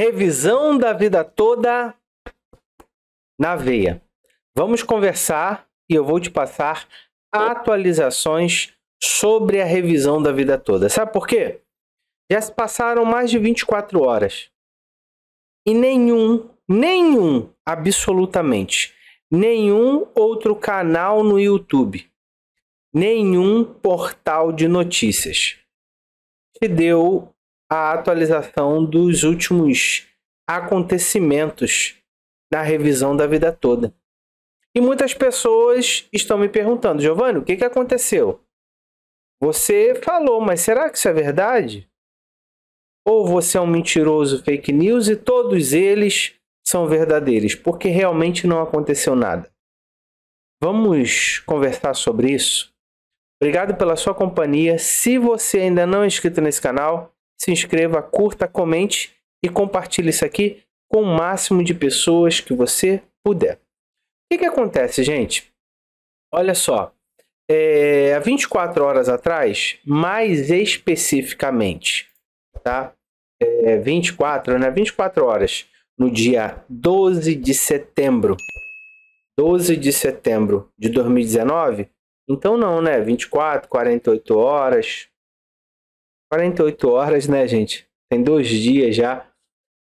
Revisão da vida toda na veia. Vamos conversar e eu vou te passar atualizações sobre a revisão da vida toda. Sabe por quê? Já se passaram mais de 24 horas e nenhum, nenhum, absolutamente, nenhum outro canal no YouTube, nenhum portal de notícias te deu a atualização dos últimos acontecimentos na revisão da vida toda. E muitas pessoas estão me perguntando, Giovanni, o que, que aconteceu? Você falou, mas será que isso é verdade? Ou você é um mentiroso fake news e todos eles são verdadeiros, porque realmente não aconteceu nada. Vamos conversar sobre isso? Obrigado pela sua companhia. Se você ainda não é inscrito nesse canal, se inscreva, curta, comente e compartilhe isso aqui com o máximo de pessoas que você puder. O que, que acontece, gente? Olha só, é, há 24 horas atrás, mais especificamente, tá? É, eh, 24, né? 24 horas, no dia 12 de setembro. 12 de setembro de 2019? Então não, né? 24, 48 horas, 48 horas, né, gente? Tem dois dias já,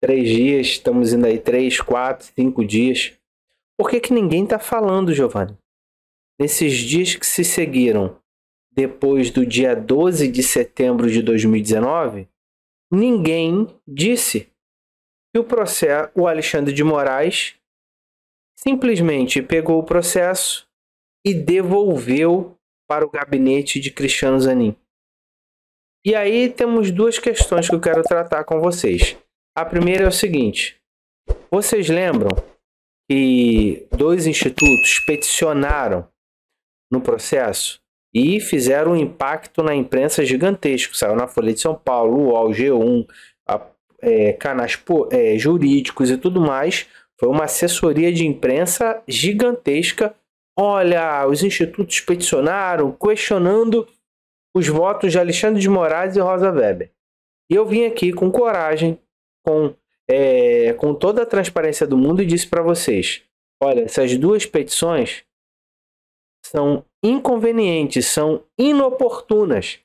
três dias, estamos indo aí três, quatro, cinco dias. Por que, que ninguém está falando, Giovanni? Nesses dias que se seguiram, depois do dia 12 de setembro de 2019, ninguém disse que o processo, o Alexandre de Moraes simplesmente pegou o processo e devolveu para o gabinete de Cristiano Zanin. E aí temos duas questões que eu quero tratar com vocês. A primeira é o seguinte: vocês lembram que dois institutos peticionaram no processo e fizeram um impacto na imprensa gigantesco. Saiu na Folha de São Paulo, UOL, G1, a, é, canais é, jurídicos e tudo mais. Foi uma assessoria de imprensa gigantesca. Olha, os institutos peticionaram, questionando os votos de Alexandre de Moraes e Rosa Weber. E eu vim aqui com coragem, com, é, com toda a transparência do mundo e disse para vocês: olha, essas duas petições são inconvenientes, são inoportunas,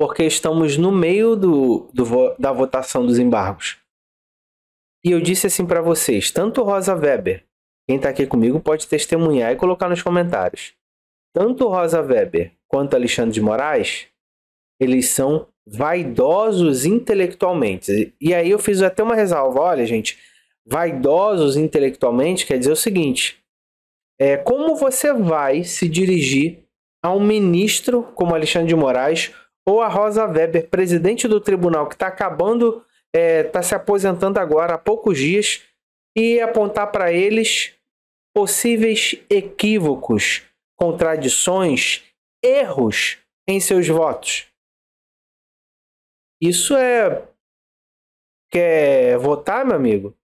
porque estamos no meio do, do da votação dos embargos. E eu disse assim para vocês, tanto Rosa Weber, quem está aqui comigo pode testemunhar e colocar nos comentários. Tanto Rosa Weber quanto Alexandre de Moraes, eles são vaidosos intelectualmente. E aí eu fiz até uma ressalva, olha gente, vaidosos intelectualmente quer dizer o seguinte, é como você vai se dirigir a um ministro como Alexandre de Moraes ou a Rosa Weber, presidente do tribunal que está acabando, está é, tá se aposentando agora há poucos dias e apontar para eles possíveis equívocos, contradições erros em seus votos. Isso é. Quer votar, meu amigo?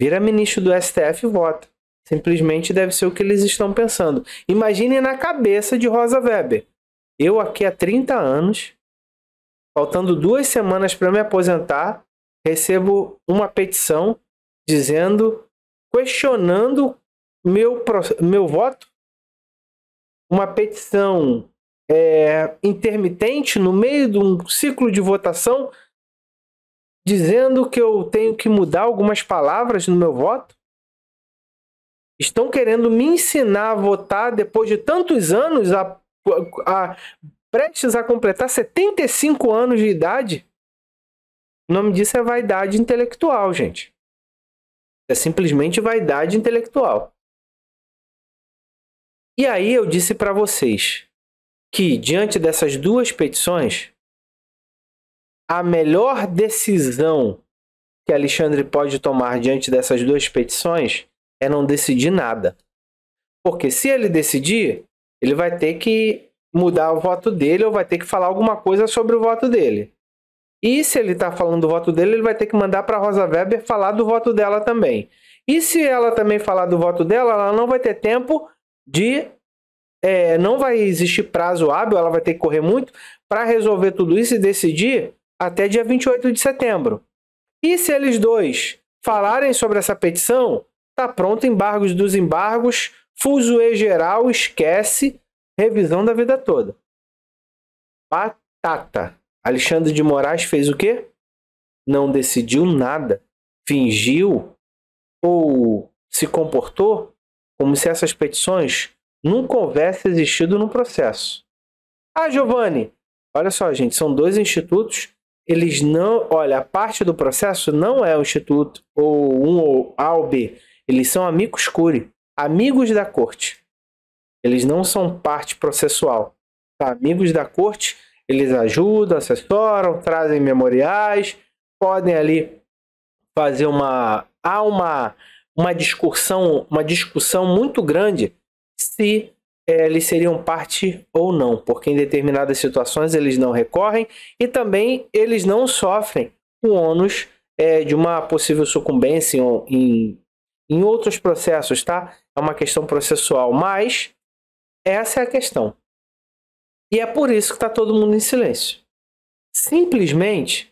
Vira ministro do STF e vota. Simplesmente deve ser o que eles estão pensando. Imagine na cabeça de Rosa Weber. Eu aqui há 30 anos, faltando duas semanas para me aposentar, recebo uma petição dizendo, questionando meu, meu voto uma petição é, intermitente no meio de um ciclo de votação dizendo que eu tenho que mudar algumas palavras no meu voto? Estão querendo me ensinar a votar depois de tantos anos, a, a, prestes a completar 75 anos de idade? O nome disso é vaidade intelectual, gente. É simplesmente vaidade intelectual. E aí eu disse para vocês que, diante dessas duas petições, a melhor decisão que Alexandre pode tomar diante dessas duas petições é não decidir nada. Porque se ele decidir, ele vai ter que mudar o voto dele ou vai ter que falar alguma coisa sobre o voto dele. E se ele está falando do voto dele, ele vai ter que mandar para Rosa Weber falar do voto dela também. E se ela também falar do voto dela, ela não vai ter tempo de é, não vai existir prazo hábil, ela vai ter que correr muito para resolver tudo isso e decidir até dia 28 de setembro. E se eles dois falarem sobre essa petição, tá pronto embargos dos embargos, e geral, esquece, revisão da vida toda. Batata. Alexandre de Moraes fez o quê? Não decidiu nada. Fingiu ou se comportou como se essas petições nunca houvessem existido no processo. Ah, Giovanni, olha só, gente, são dois institutos. Eles não, olha, a parte do processo não é o instituto ou um ou A ou B. Eles são amigos curi, amigos da corte. Eles não são parte processual. Tá? Amigos da corte, eles ajudam, assessoram, trazem memoriais, podem ali fazer uma há uma uma discussão, uma discussão muito grande se é, eles seriam parte ou não, porque em determinadas situações eles não recorrem e também eles não sofrem o ônus é, de uma possível sucumbência em, em, outros processos, tá? É uma questão processual, mas essa é a questão. E é por isso que está todo mundo em silêncio. Simplesmente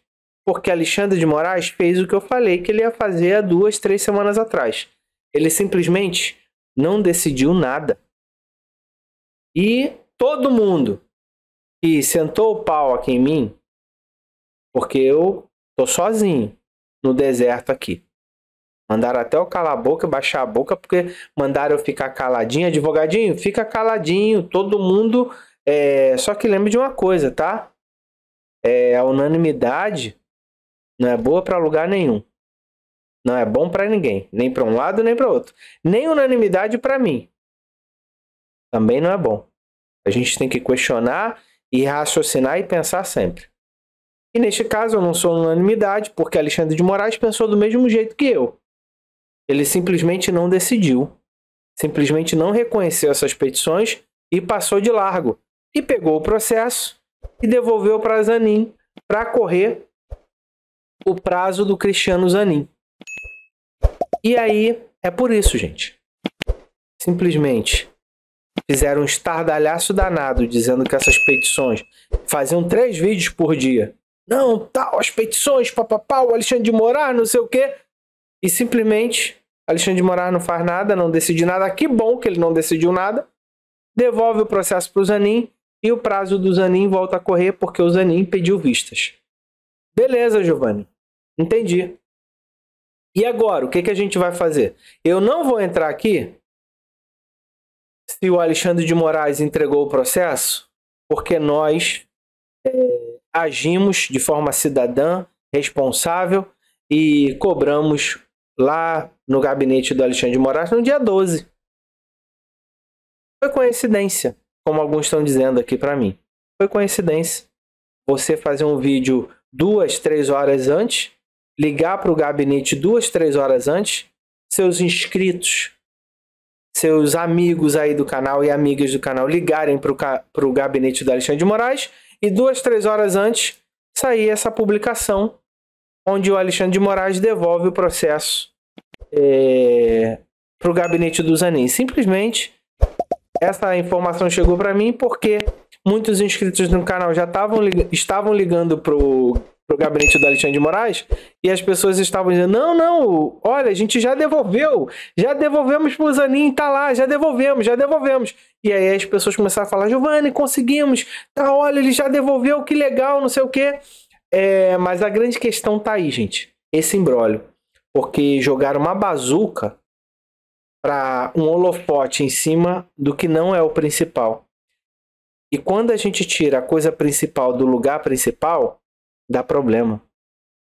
porque Alexandre de Moraes fez o que eu falei que ele ia fazer há duas, três semanas atrás. Ele simplesmente não decidiu nada. E todo mundo que sentou o pau aqui em mim, porque eu tô sozinho no deserto aqui. Mandaram até eu calar a boca, baixar a boca, porque mandaram eu ficar caladinho, advogadinho, fica caladinho, todo mundo. É... Só que lembre de uma coisa, tá? É, a unanimidade não é boa para lugar nenhum. Não é bom para ninguém, nem para um lado nem para outro. Nem unanimidade para mim. Também não é bom. A gente tem que questionar e raciocinar e pensar sempre. E neste caso eu não sou unanimidade, porque Alexandre de Moraes pensou do mesmo jeito que eu. Ele simplesmente não decidiu, simplesmente não reconheceu essas petições e passou de largo. E pegou o processo e devolveu para Zanin para correr o prazo do Cristiano Zanin. E aí é por isso, gente. Simplesmente fizeram um estardalhaço danado dizendo que essas petições faziam três vídeos por dia. Não, tal, as petições, papapá, o Alexandre de Moraes, não sei o quê. E simplesmente Alexandre de Moraes não faz nada, não decide nada. Que bom que ele não decidiu nada. Devolve o processo para o Zanin e o prazo do Zanin volta a correr porque o Zanin pediu vistas. Beleza, Giovanni. Entendi. E agora, o que, que a gente vai fazer? Eu não vou entrar aqui se o Alexandre de Moraes entregou o processo, porque nós é, agimos de forma cidadã, responsável e cobramos lá no gabinete do Alexandre de Moraes no dia 12. Foi coincidência, como alguns estão dizendo aqui para mim. Foi coincidência. Você fazer um vídeo duas, três horas antes, ligar para o gabinete duas, três horas antes, seus inscritos, seus amigos aí do canal e amigas do canal ligarem para o gabinete do Alexandre de Moraes e duas, três horas antes sair essa publicação onde o Alexandre de Moraes devolve o processo é, para o gabinete do Zanin. Simplesmente essa informação chegou para mim porque muitos inscritos no canal já tavam, estavam ligando pro, o gabinete do Alexandre de Moraes e as pessoas estavam dizendo: não, não, olha, a gente já devolveu, já devolvemos pro Zanin, tá lá, já devolvemos, já devolvemos. E aí as pessoas começaram a falar: Giovanni, conseguimos, tá, olha, ele já devolveu, que legal, não sei o quê. É, mas a grande questão tá aí, gente, esse embrólio. Porque jogaram uma bazuca para um holofote em cima do que não é o principal e quando a gente tira a coisa principal do lugar principal, dá problema.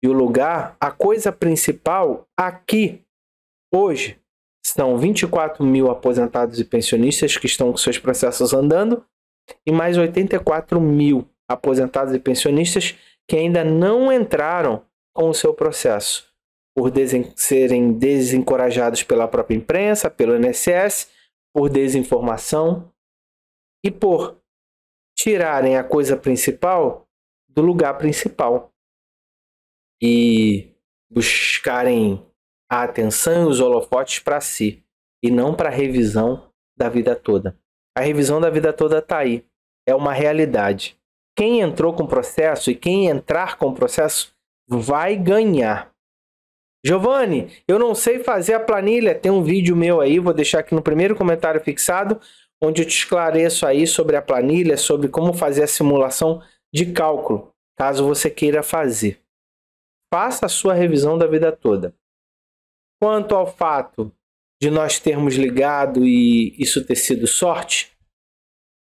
E o lugar, a coisa principal aqui, hoje, são 24 mil aposentados e pensionistas que estão com seus processos andando e mais 84 mil aposentados e pensionistas que ainda não entraram com o seu processo por desen serem desencorajados pela própria imprensa, pelo INSS, por desinformação e por tirarem a coisa principal do lugar principal e buscarem a atenção e os holofotes para si e não para a revisão da vida toda. A revisão da vida toda está aí, é uma realidade. Quem entrou com o processo e quem entrar com o processo vai ganhar. Giovanni, eu não sei fazer a planilha. Tem um vídeo meu aí, vou deixar aqui no primeiro comentário fixado onde eu te esclareço aí sobre a planilha, sobre como fazer a simulação de cálculo, caso você queira fazer. Faça a sua revisão da vida toda. Quanto ao fato de nós termos ligado e isso ter sido sorte,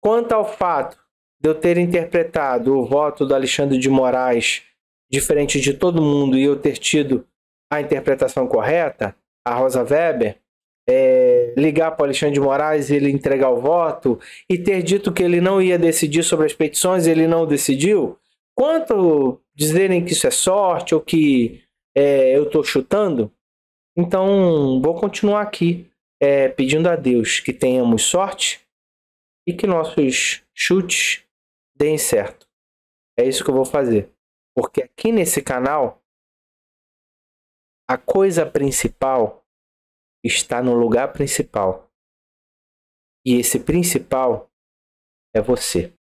quanto ao fato de eu ter interpretado o voto do Alexandre de Moraes diferente de todo mundo e eu ter tido a interpretação correta, a Rosa Weber, é, ligar para o Alexandre de Moraes e ele entregar o voto e ter dito que ele não ia decidir sobre as petições, ele não decidiu? Quanto dizerem que isso é sorte ou que é, eu estou chutando? Então, vou continuar aqui é, pedindo a Deus que tenhamos sorte e que nossos chutes deem certo. É isso que eu vou fazer. Porque aqui nesse canal, a coisa principal está no lugar principal. E esse principal é você.